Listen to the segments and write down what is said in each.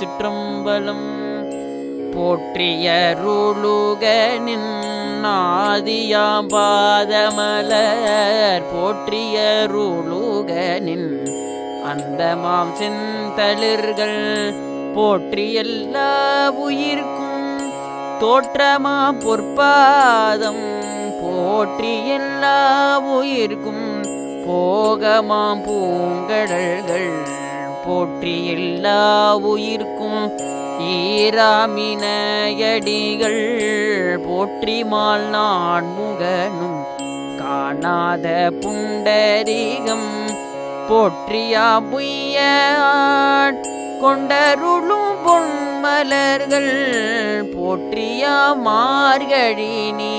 சிற்றம்பலம் போற்றிய ரூலுகனின் ஆதியா பாதமலர் போற்றிய ரூலுகனின் அந்தமாம் செந்தளிர்கள் போற்றி எல்லா உயிர்க்கும் தோற்றமா பொற்பாதம் போற்றி உயிர்க்கும் போகமாம் பூங்கடல்கள் போற்றி எல்லா உயிர்க்கும் ஈராமினையடிகள் போற்றி மால் நான் முகனும் காணாத புண்டரீகம் போற்றியா புய்ய கொண்டருளும் பொன்மலர்கள் போற்றியா மார்கழினி நீ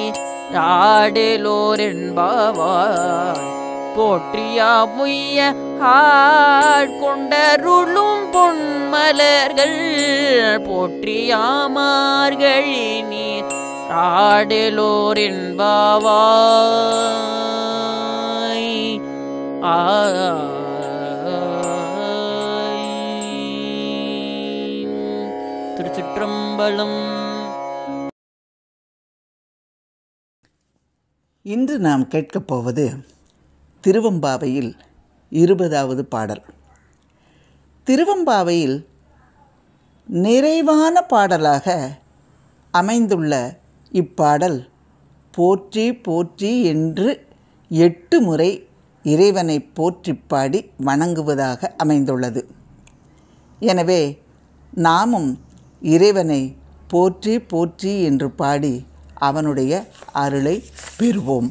ராடலோர் என்பாவார் போற்றியா முய்ய ஆட்கொண்டருளும் பொன்மலர்கள் போற்றியாமார்கழி நீர் ஆடலோரின்பாவாய் ஆ திருச்சிற்றம்பலம் இன்று நாம் கேட்கப் போவது திருவம்பாவையில் இருபதாவது பாடல் திருவம்பாவையில் நிறைவான பாடலாக அமைந்துள்ள இப்பாடல் போற்றி போற்றி என்று எட்டு முறை இறைவனை போற்றி பாடி வணங்குவதாக அமைந்துள்ளது எனவே நாமும் இறைவனை போற்றி போற்றி என்று பாடி அவனுடைய அருளை பெறுவோம்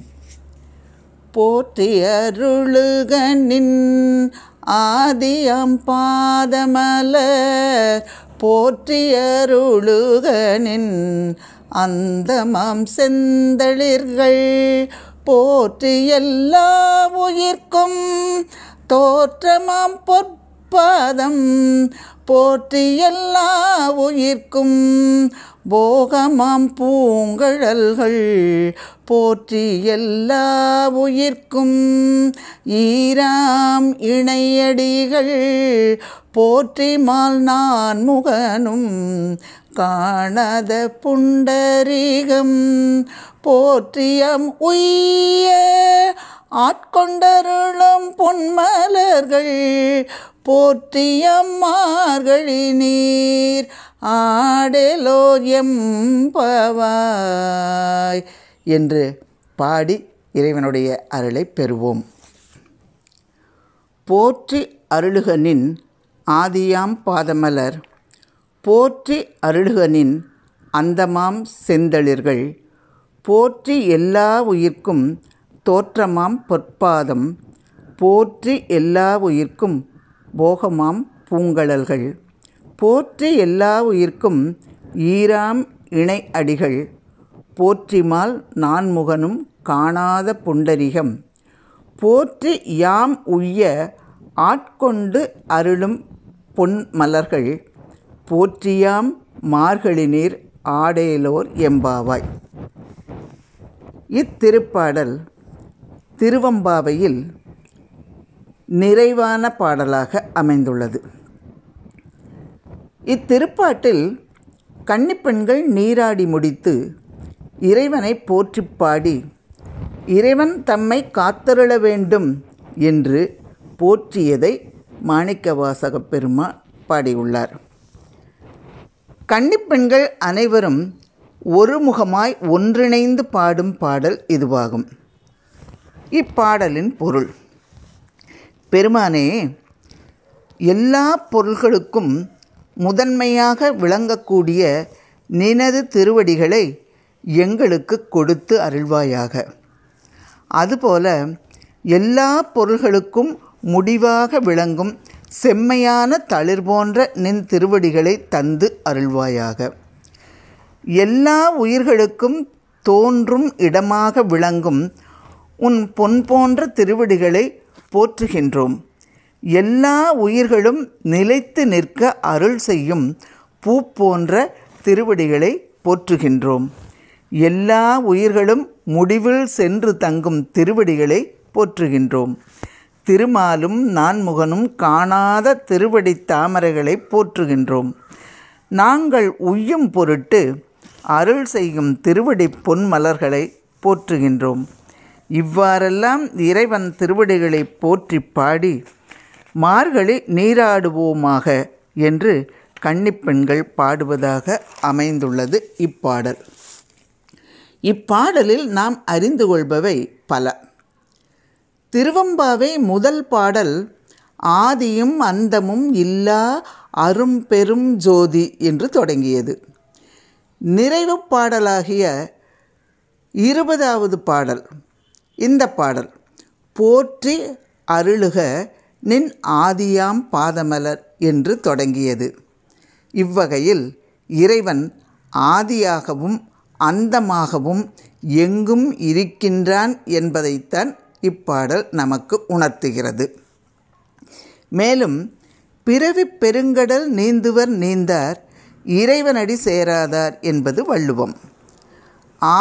போற்றி அருளுகனின் ஆதியம் பாதமலர் போற்றி அருளுகனின் அந்தமாம் செந்தளிர்கள் போற்றி எல்லா உயிர்க்கும் தோற்றமாம் பொற்பாதம் போற்றி எல்லா உயிர்க்கும் போகமாம் பூங்கழல்கள் போற்றி எல்லா உயிர்க்கும் ஈராம் இணையடிகள் போற்றி மால் நான் முகனும் காணத புண்டரீகம் போற்றியம் உய்ய ஆட்கொண்டருளும் பொன்மலர்கள் போற்றியம்மார்களி நீர் ஆடலோர் எம்பவாய் என்று பாடி இறைவனுடைய அருளை பெறுவோம் போற்றி அருளுகனின் ஆதியாம் பாதமலர் போற்றி அருளுகனின் அந்தமாம் செந்தளிர்கள் போற்றி எல்லா உயிர்க்கும் தோற்றமாம் பொற்பாதம் போற்றி எல்லா உயிர்க்கும் போகமாம் பூங்கழல்கள் போற்றி எல்லா உயிர்க்கும் ஈராம் இணை அடிகள் போற்றிமால் நான்முகனும் காணாத புண்டரிகம் போற்றி யாம் உய்ய ஆட்கொண்டு அருளும் பொன் மலர்கள் போற்றியாம் மார்கழிநீர் ஆடேலோர் எம்பாவாய் இத்திருப்பாடல் திருவம்பாவையில் நிறைவான பாடலாக அமைந்துள்ளது இத்திருப்பாட்டில் கன்னிப்பெண்கள் நீராடி முடித்து இறைவனை போற்றி பாடி இறைவன் தம்மை காத்தருள வேண்டும் என்று போற்றியதை மாணிக்கவாசக பெருமா பாடியுள்ளார் கன்னிப்பெண்கள் அனைவரும் ஒருமுகமாய் ஒன்றிணைந்து பாடும் பாடல் இதுவாகும் இப்பாடலின் பொருள் பெருமானே எல்லா பொருள்களுக்கும் முதன்மையாக விளங்கக்கூடிய நினது திருவடிகளை எங்களுக்கு கொடுத்து அருள்வாயாக அதுபோல எல்லா பொருள்களுக்கும் முடிவாக விளங்கும் செம்மையான தளிர் போன்ற நின் திருவடிகளை தந்து அருள்வாயாக எல்லா உயிர்களுக்கும் தோன்றும் இடமாக விளங்கும் உன் பொன் போன்ற திருவடிகளை போற்றுகின்றோம் எல்லா உயிர்களும் நிலைத்து நிற்க அருள் செய்யும் பூ போன்ற திருவடிகளை போற்றுகின்றோம் எல்லா உயிர்களும் முடிவில் சென்று தங்கும் திருவடிகளை போற்றுகின்றோம் திருமாலும் நான்முகனும் காணாத திருவடி தாமரைகளை போற்றுகின்றோம் நாங்கள் உய்யும் பொருட்டு அருள் செய்யும் திருவடி பொன்மலர்களை போற்றுகின்றோம் இவ்வாறெல்லாம் இறைவன் திருவடிகளை போற்றி பாடி மார்கழி நீராடுவோமாக என்று கன்னிப்பெண்கள் பாடுவதாக அமைந்துள்ளது இப்பாடல் இப்பாடலில் நாம் அறிந்து கொள்பவை பல திருவம்பாவை முதல் பாடல் ஆதியும் அந்தமும் இல்லா அரும்பெரும் ஜோதி என்று தொடங்கியது நிறைவு பாடலாகிய இருபதாவது பாடல் இந்த பாடல் போற்றி அருளுக நின் ஆதியாம் பாதமலர் என்று தொடங்கியது இவ்வகையில் இறைவன் ஆதியாகவும் அந்தமாகவும் எங்கும் இருக்கின்றான் என்பதைத்தான் இப்பாடல் நமக்கு உணர்த்துகிறது மேலும் பிறவி பெருங்கடல் நீந்துவர் நீந்தார் இறைவனடி சேராதார் என்பது வள்ளுவம்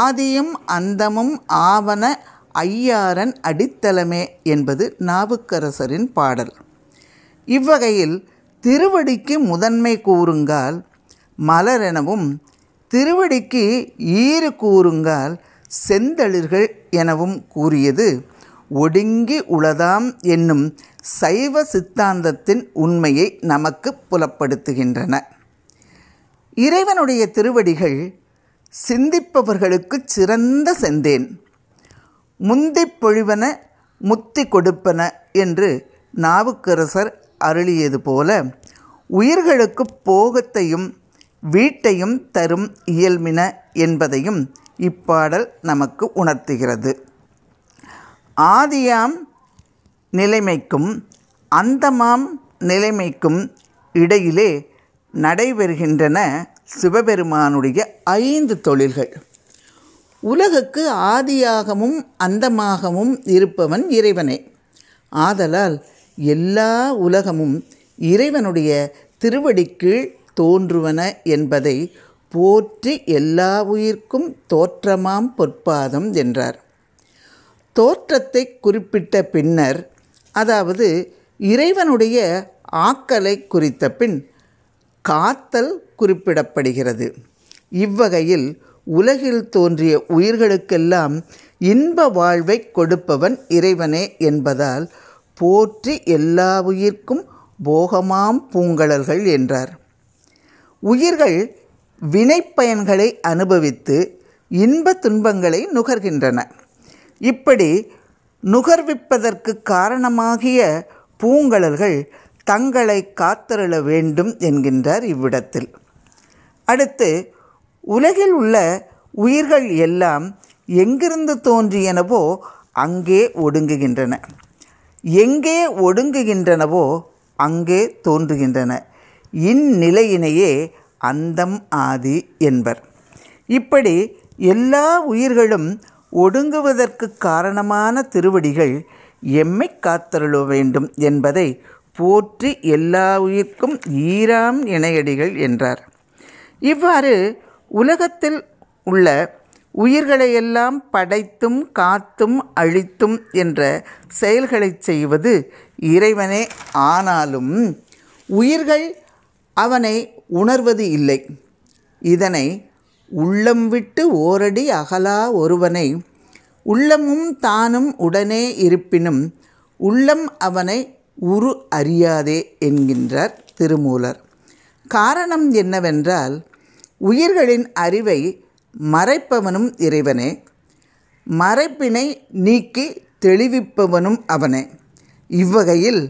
ஆதியும் அந்தமும் ஆவன ஐயாரன் அடித்தளமே என்பது நாவுக்கரசரின் பாடல் இவ்வகையில் திருவடிக்கு முதன்மை கூறுங்கால் மலரெனவும் திருவடிக்கு ஈறு கூறுங்கால் செந்தளிர்கள் எனவும் கூறியது ஒடுங்கி உளதாம் என்னும் சைவ சித்தாந்தத்தின் உண்மையை நமக்கு புலப்படுத்துகின்றன இறைவனுடைய திருவடிகள் சிந்திப்பவர்களுக்கு சிறந்த செந்தேன் முந்தி பொழிவன முத்தி கொடுப்பன என்று நாவுக்கரசர் அருளியது போல உயிர்களுக்கு போகத்தையும் வீட்டையும் தரும் இயல்மின என்பதையும் இப்பாடல் நமக்கு உணர்த்துகிறது ஆதியாம் நிலைமைக்கும் அந்தமாம் நிலைமைக்கும் இடையிலே நடைபெறுகின்றன சிவபெருமானுடைய ஐந்து தொழில்கள் உலகுக்கு ஆதியாகவும் அந்தமாகவும் இருப்பவன் இறைவனே ஆதலால் எல்லா உலகமும் இறைவனுடைய திருவடிக்கீழ் தோன்றுவன என்பதை போற்றி எல்லா உயிர்க்கும் தோற்றமாம் பொற்பாதம் என்றார் தோற்றத்தை குறிப்பிட்ட பின்னர் அதாவது இறைவனுடைய ஆக்கலை குறித்த பின் காத்தல் குறிப்பிடப்படுகிறது இவ்வகையில் உலகில் தோன்றிய உயிர்களுக்கெல்லாம் இன்ப வாழ்வை கொடுப்பவன் இறைவனே என்பதால் போற்றி எல்லா உயிர்க்கும் போகமாம் பூங்கடல்கள் என்றார் உயிர்கள் வினைப்பயன்களை அனுபவித்து இன்ப துன்பங்களை நுகர்கின்றன இப்படி நுகர்விப்பதற்கு காரணமாகிய பூங்கடல்கள் தங்களை காத்தருள வேண்டும் என்கின்றார் இவ்விடத்தில் அடுத்து உலகில் உள்ள உயிர்கள் எல்லாம் எங்கிருந்து தோன்றியனவோ அங்கே ஒடுங்குகின்றன எங்கே ஒடுங்குகின்றனவோ அங்கே தோன்றுகின்றன இந்நிலையினையே அந்தம் ஆதி என்பர் இப்படி எல்லா உயிர்களும் ஒடுங்குவதற்கு காரணமான திருவடிகள் எம்மை காத்தருள வேண்டும் என்பதை போற்றி எல்லா உயிர்க்கும் ஈராம் இணையடிகள் என்றார் இவ்வாறு உலகத்தில் உள்ள உயிர்களையெல்லாம் படைத்தும் காத்தும் அழித்தும் என்ற செயல்களை செய்வது இறைவனே ஆனாலும் உயிர்கள் அவனை உணர்வது இல்லை இதனை உள்ளம் விட்டு ஓரடி அகலா ஒருவனை உள்ளமும் தானும் உடனே இருப்பினும் உள்ளம் அவனை உரு அறியாதே என்கின்றார் திருமூலர் காரணம் என்னவென்றால் உயிர்களின் அறிவை மறைப்பவனும் இறைவனே மறைப்பினை நீக்கி தெளிவிப்பவனும் அவனே இவ்வகையில்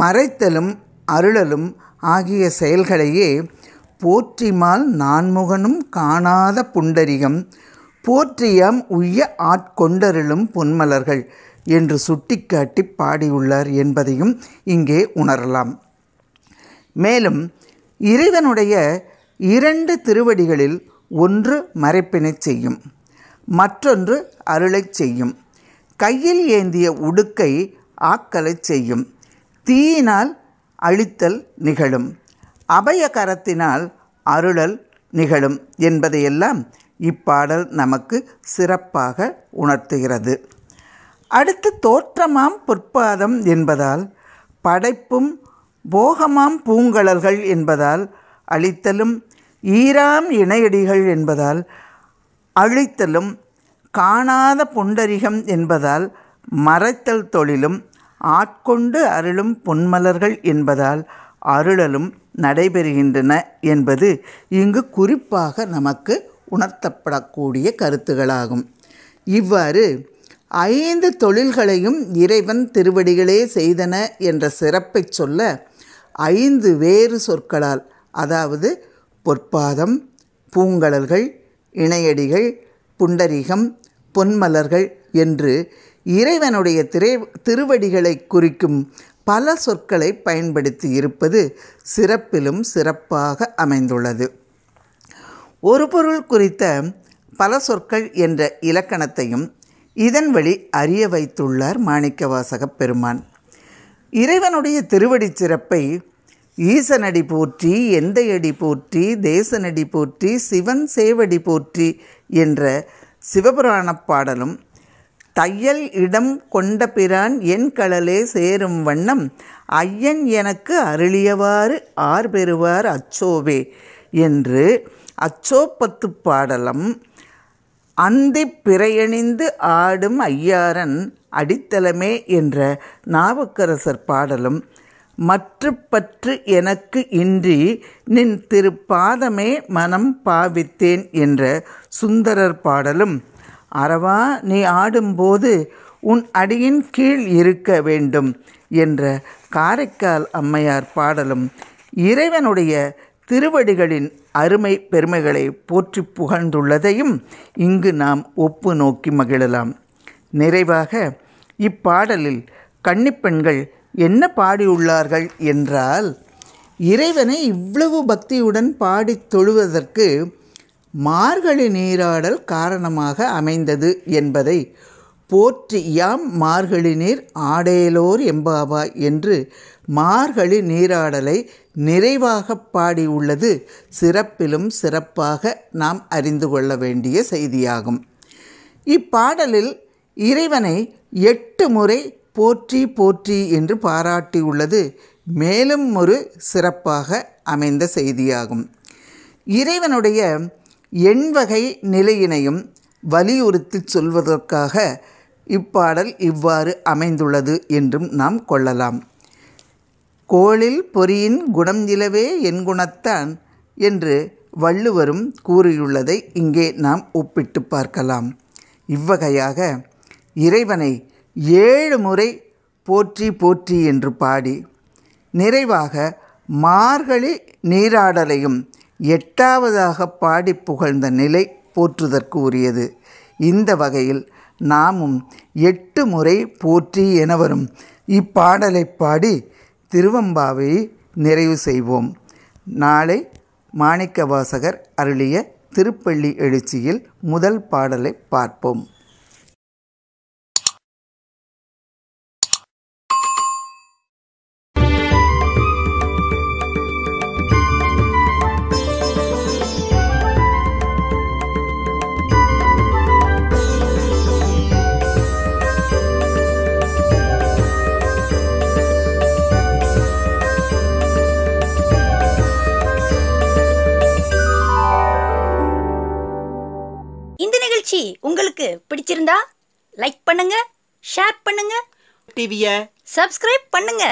மறைத்தலும் அருளலும் ஆகிய செயல்களையே போற்றிமால் நான்முகனும் காணாத புண்டரிகம் போற்றியம் உய்ய ஆட்கொண்டருளும் பொன்மலர்கள் என்று சுட்டிக்காட்டி பாடியுள்ளார் என்பதையும் இங்கே உணரலாம் மேலும் இறைவனுடைய இரண்டு திருவடிகளில் ஒன்று மறைப்பினை செய்யும் மற்றொன்று அருளை செய்யும் கையில் ஏந்திய உடுக்கை ஆக்கலை செய்யும் தீயினால் அழித்தல் நிகழும் அபயகரத்தினால் அருளல் நிகழும் என்பதையெல்லாம் இப்பாடல் நமக்கு சிறப்பாக உணர்த்துகிறது அடுத்து தோற்றமாம் பொற்பாதம் என்பதால் படைப்பும் போகமாம் பூங்கழல்கள் என்பதால் அழித்தலும் ஈராம் இணையடிகள் என்பதால் அழித்தலும் காணாத புண்டரிகம் என்பதால் மறைத்தல் தொழிலும் ஆட்கொண்டு அருளும் பொன்மலர்கள் என்பதால் அருளலும் நடைபெறுகின்றன என்பது இங்கு குறிப்பாக நமக்கு உணர்த்தப்படக்கூடிய கருத்துகளாகும் இவ்வாறு ஐந்து தொழில்களையும் இறைவன் திருவடிகளே செய்தன என்ற சிறப்பை சொல்ல ஐந்து வேறு சொற்களால் அதாவது பொற்பாதம் பூங்கழல்கள் இணையடிகள் புண்டரீகம் பொன்மலர்கள் என்று இறைவனுடைய திரை திருவடிகளை குறிக்கும் பல சொற்களை பயன்படுத்தி இருப்பது சிறப்பிலும் சிறப்பாக அமைந்துள்ளது ஒரு பொருள் குறித்த பல சொற்கள் என்ற இலக்கணத்தையும் இதன் வழி அறிய வைத்துள்ளார் மாணிக்கவாசகப் பெருமான் இறைவனுடைய திருவடி சிறப்பை ஈசனடி போற்றி எந்தையடி போற்றி தேசனடி போற்றி சிவன் சேவடி போற்றி என்ற சிவபுராணப் பாடலும் தையல் இடம் கொண்ட பிரான் என் கடலே சேரும் வண்ணம் ஐயன் எனக்கு அருளியவாறு ஆர் பெறுவார் அச்சோவே என்று அச்சோப்பத்து பாடலும் அந்தி பிறையணிந்து ஆடும் ஐயாரன் அடித்தளமே என்ற நாவுக்கரசர் பாடலும் மற்றுப்பற்று எனக்கு இன்றி நின் திருப்பாதமே மனம் பாவித்தேன் என்ற சுந்தரர் பாடலும் அறவா நீ ஆடும்போது உன் அடியின் கீழ் இருக்க வேண்டும் என்ற காரைக்கால் அம்மையார் பாடலும் இறைவனுடைய திருவடிகளின் அருமை பெருமைகளை போற்றி புகழ்ந்துள்ளதையும் இங்கு நாம் ஒப்பு நோக்கி மகிழலாம் நிறைவாக இப்பாடலில் கன்னிப்பெண்கள் என்ன பாடியுள்ளார்கள் என்றால் இறைவனை இவ்வளவு பக்தியுடன் பாடி தொழுவதற்கு மார்கழி நீராடல் காரணமாக அமைந்தது என்பதை போற்றி யாம் மார்கழி நீர் ஆடேலோர் எம்பாவா என்று மார்கழி நீராடலை நிறைவாக பாடியுள்ளது சிறப்பிலும் சிறப்பாக நாம் அறிந்து கொள்ள வேண்டிய செய்தியாகும் இப்பாடலில் இறைவனை எட்டு முறை போற்றி போற்றி என்று பாராட்டியுள்ளது மேலும் ஒரு சிறப்பாக அமைந்த செய்தியாகும் இறைவனுடைய எண்வகை நிலையினையும் வலியுறுத்தி சொல்வதற்காக இப்பாடல் இவ்வாறு அமைந்துள்ளது என்றும் நாம் கொள்ளலாம் கோளில் பொறியின் குணம் நிலவே என் குணத்தான் என்று வள்ளுவரும் கூறியுள்ளதை இங்கே நாம் ஒப்பிட்டு பார்க்கலாம் இவ்வகையாக இறைவனை ஏழு முறை போற்றி போற்றி என்று பாடி நிறைவாக மார்கழி நீராடலையும் எட்டாவதாக பாடி புகழ்ந்த நிலை போற்றுதற்கு உரியது இந்த வகையில் நாமும் எட்டு முறை போற்றி என வரும் இப்பாடலை பாடி திருவம்பாவை நிறைவு செய்வோம் நாளை மாணிக்க வாசகர் அருளிய திருப்பள்ளி எழுச்சியில் முதல் பாடலை பார்ப்போம் டிவிய சப்ஸ்கிரைப் பண்ணுங்க